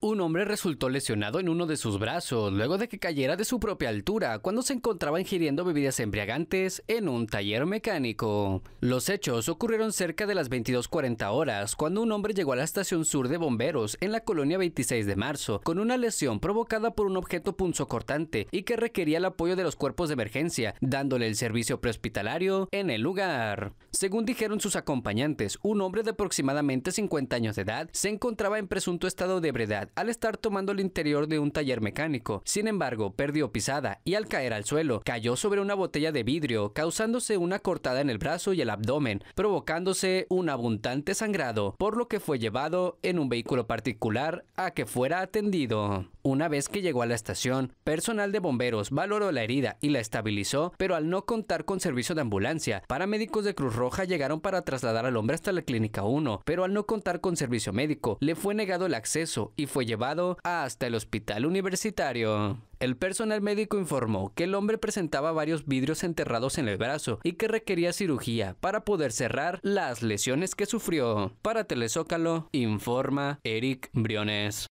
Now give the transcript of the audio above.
Un hombre resultó lesionado en uno de sus brazos luego de que cayera de su propia altura cuando se encontraba ingiriendo bebidas embriagantes en un taller mecánico. Los hechos ocurrieron cerca de las 22.40 horas cuando un hombre llegó a la estación sur de bomberos en la colonia 26 de marzo con una lesión provocada por un objeto punzocortante y que requería el apoyo de los cuerpos de emergencia, dándole el servicio prehospitalario en el lugar. Según dijeron sus acompañantes, un hombre de aproximadamente 50 años de edad se encontraba en presunto estado de ebriedad al estar tomando el interior de un taller mecánico. Sin embargo, perdió pisada y al caer al suelo, cayó sobre una botella de vidrio, causándose una cortada en el brazo y el abdomen, provocándose un abundante sangrado, por lo que fue llevado en un vehículo particular a que fuera atendido. Una vez que llegó a la estación, personal de bomberos valoró la herida y la estabilizó, pero al no contar con servicio de ambulancia, paramédicos de Cruz Roja llegaron para trasladar al hombre hasta la clínica 1, pero al no contar con servicio médico, le fue negado el acceso y fue fue llevado hasta el hospital universitario. El personal médico informó que el hombre presentaba varios vidrios enterrados en el brazo y que requería cirugía para poder cerrar las lesiones que sufrió. Para Telezócalo, informa Eric Briones.